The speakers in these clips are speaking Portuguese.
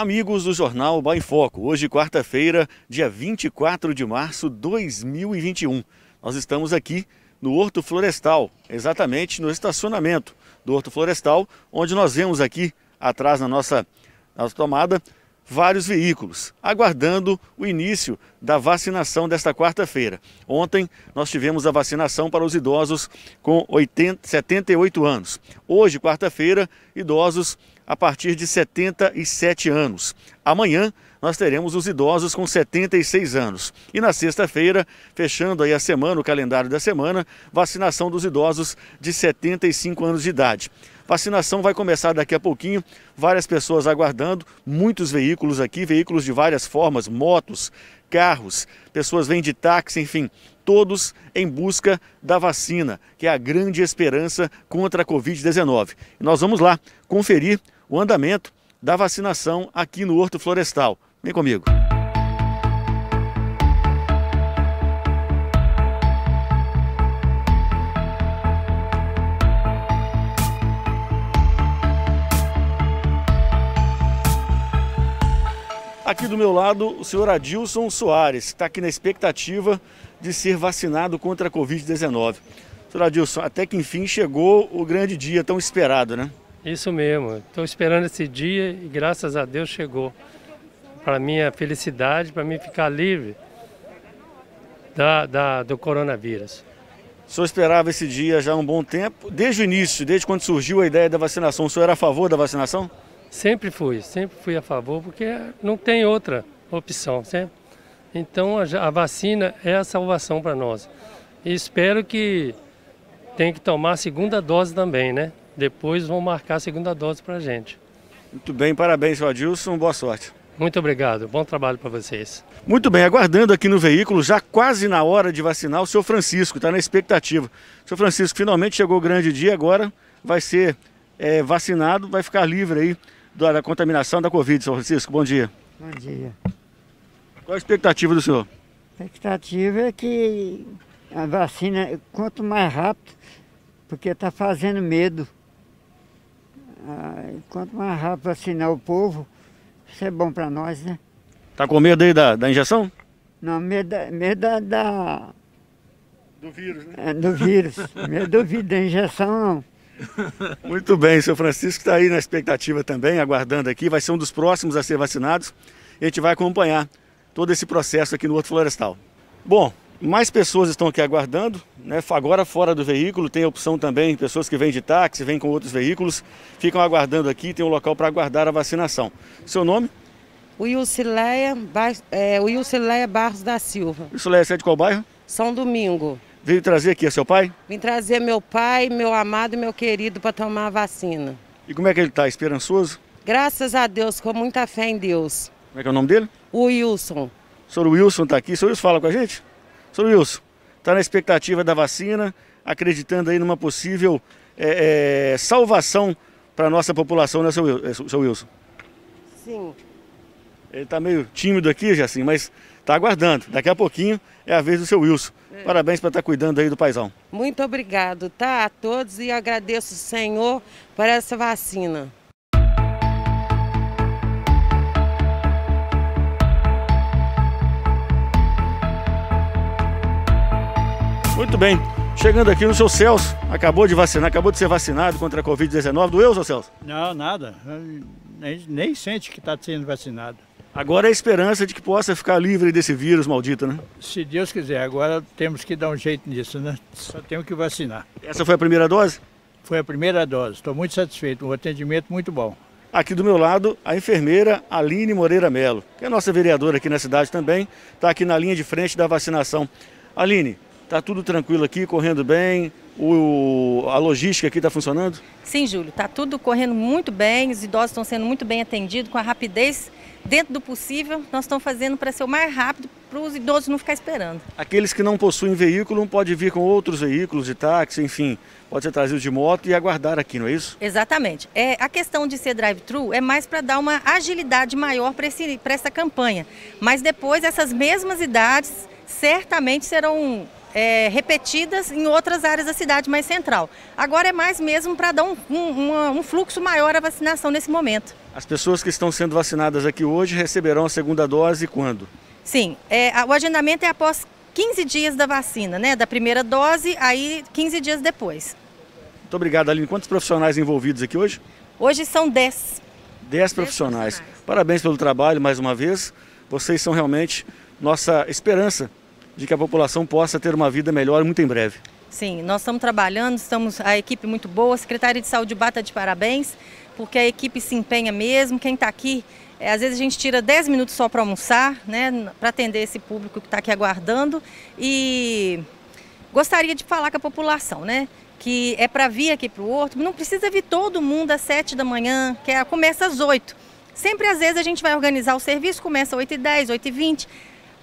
Amigos do Jornal Bahia em Foco, hoje quarta-feira, dia 24 de março de 2021. Nós estamos aqui no Horto Florestal, exatamente no estacionamento do Horto Florestal, onde nós vemos aqui atrás na nossa, nossa tomada vários veículos, aguardando o início da vacinação desta quarta-feira. Ontem nós tivemos a vacinação para os idosos com 80, 78 anos. Hoje, quarta-feira, idosos a partir de 77 anos. Amanhã nós teremos os idosos com 76 anos. E na sexta-feira, fechando aí a semana, o calendário da semana, vacinação dos idosos de 75 anos de idade. Vacinação vai começar daqui a pouquinho, várias pessoas aguardando, muitos veículos aqui, veículos de várias formas, motos, carros, pessoas vêm de táxi, enfim, todos em busca da vacina, que é a grande esperança contra a Covid-19. E nós vamos lá conferir o andamento da vacinação aqui no Horto Florestal. Vem comigo. Aqui do meu lado, o senhor Adilson Soares, que está aqui na expectativa de ser vacinado contra a Covid-19. Senhor Adilson, até que enfim chegou o grande dia tão esperado, né? Isso mesmo, estou esperando esse dia e graças a Deus chegou. Para minha felicidade, para mim ficar livre da, da, do coronavírus. O senhor esperava esse dia já há um bom tempo, desde o início, desde quando surgiu a ideia da vacinação. O senhor era a favor da vacinação? Sempre fui, sempre fui a favor, porque não tem outra opção. Certo? Então a, a vacina é a salvação para nós. E espero que tenha que tomar a segunda dose também, né? Depois vão marcar a segunda dose para a gente. Muito bem, parabéns, seu Adilson, boa sorte. Muito obrigado, bom trabalho para vocês. Muito bem, aguardando aqui no veículo, já quase na hora de vacinar, o seu Francisco está na expectativa. Seu Francisco, finalmente chegou o grande dia, agora vai ser é, vacinado, vai ficar livre aí da, da contaminação da Covid, São Francisco. Bom dia. Bom dia. Qual a expectativa do senhor? A expectativa é que a vacina, quanto mais rápido, porque está fazendo medo. Ah, quanto mais rápido vacinar o povo, isso é bom para nós, né? Tá com medo aí da, da injeção? Não, medo, medo da, é da... Do vírus, né? É, do vírus. medo do vírus, da injeção não. Muito bem, seu Francisco está aí na expectativa também, aguardando aqui. Vai ser um dos próximos a ser vacinados. E a gente vai acompanhar todo esse processo aqui no Horto Florestal. Bom, mais pessoas estão aqui aguardando, né? agora fora do veículo, tem a opção também, pessoas que vêm de táxi, vêm com outros veículos, ficam aguardando aqui, tem um local para aguardar a vacinação. Seu nome? Wilcileia, é, Barros da Silva. Leia, você é de qual bairro? São Domingo. Veio trazer aqui a seu pai? Vim trazer meu pai, meu amado e meu querido para tomar a vacina. E como é que ele está? Esperançoso? Graças a Deus, com muita fé em Deus. Como é que é o nome dele? Wilson. O senhor Wilson está aqui. O senhor Wilson fala com a gente? O senhor Wilson, está na expectativa da vacina, acreditando aí numa possível é, é, salvação para a nossa população, né, seu eh, Wilson? Sim. Ele está meio tímido aqui, já assim, mas Está aguardando. Daqui a pouquinho é a vez do seu Wilson. É. Parabéns para estar cuidando aí do paizão. Muito obrigado, tá? A todos e agradeço o Senhor por essa vacina. Muito bem. Chegando aqui no seu Celso, acabou de vacinar, acabou de ser vacinado contra a Covid-19. Doeu, seu Celso? Não, nada. Nem, nem sente que está sendo vacinado. Agora é a esperança de que possa ficar livre desse vírus maldito, né? Se Deus quiser, agora temos que dar um jeito nisso, né? Só temos que vacinar. Essa foi a primeira dose? Foi a primeira dose. Estou muito satisfeito, um atendimento muito bom. Aqui do meu lado, a enfermeira Aline Moreira Melo, que é nossa vereadora aqui na cidade também, está aqui na linha de frente da vacinação. Aline, está tudo tranquilo aqui, correndo bem, o, a logística aqui está funcionando? Sim, Júlio, está tudo correndo muito bem, os idosos estão sendo muito bem atendidos, com a rapidez dentro do possível, nós estamos fazendo para ser o mais rápido para os idosos não ficar esperando. Aqueles que não possuem veículo podem vir com outros veículos de táxi, enfim, pode ser trazido de moto e aguardar aqui, não é isso? Exatamente. É, a questão de ser drive-thru é mais para dar uma agilidade maior para essa campanha. Mas depois essas mesmas idades certamente serão é, repetidas em outras áreas da cidade mais central. Agora é mais mesmo para dar um, um, um fluxo maior à vacinação nesse momento. As pessoas que estão sendo vacinadas aqui hoje receberão a segunda dose quando? Sim, é, o agendamento é após 15 dias da vacina, né? Da primeira dose, aí 15 dias depois. Muito obrigado, Aline. Quantos profissionais envolvidos aqui hoje? Hoje são 10. 10 profissionais. profissionais. Parabéns pelo trabalho mais uma vez. Vocês são realmente nossa esperança de que a população possa ter uma vida melhor muito em breve. Sim, nós estamos trabalhando, estamos a equipe muito boa, a Secretaria de Saúde bata de parabéns, porque a equipe se empenha mesmo, quem está aqui, é, às vezes a gente tira 10 minutos só para almoçar, né, para atender esse público que está aqui aguardando e gostaria de falar com a população, né, que é para vir aqui para o Horto, não precisa vir todo mundo às 7 da manhã, que é, começa às 8. Sempre às vezes a gente vai organizar o serviço, começa às 8h10, 8h20,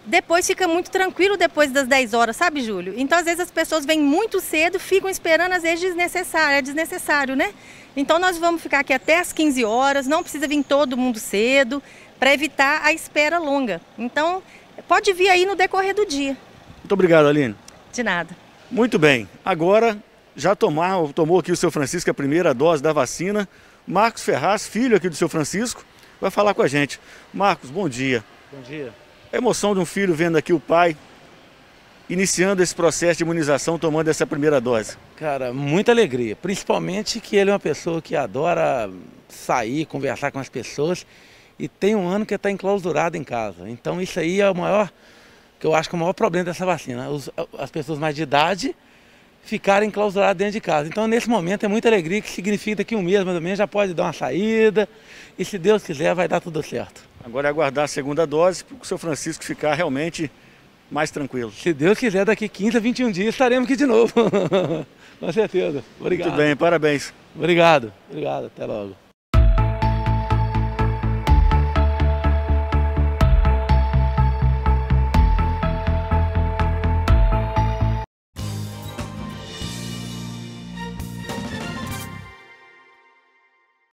depois fica muito tranquilo depois das 10 horas, sabe, Júlio? Então, às vezes, as pessoas vêm muito cedo, ficam esperando, às vezes, desnecessário, é desnecessário, né? Então, nós vamos ficar aqui até as 15 horas, não precisa vir todo mundo cedo, para evitar a espera longa. Então, pode vir aí no decorrer do dia. Muito obrigado, Aline. De nada. Muito bem. Agora, já tomar, tomou aqui o seu Francisco a primeira dose da vacina. Marcos Ferraz, filho aqui do seu Francisco, vai falar com a gente. Marcos, bom dia. Bom dia. A emoção de um filho vendo aqui o pai iniciando esse processo de imunização, tomando essa primeira dose. Cara, muita alegria. Principalmente que ele é uma pessoa que adora sair, conversar com as pessoas e tem um ano que está enclausurado em casa. Então isso aí é o maior, que eu acho que é o maior problema dessa vacina. as pessoas mais de idade ficarem enclausuradas dentro de casa. Então nesse momento é muita alegria, que significa que um mês mais ou menos já pode dar uma saída e se Deus quiser vai dar tudo certo. Agora é aguardar a segunda dose para o seu Francisco ficar realmente mais tranquilo. Se Deus quiser, daqui 15 a 21 dias estaremos aqui de novo. Com certeza. Obrigado. Muito bem, parabéns. Obrigado, obrigado. Até logo.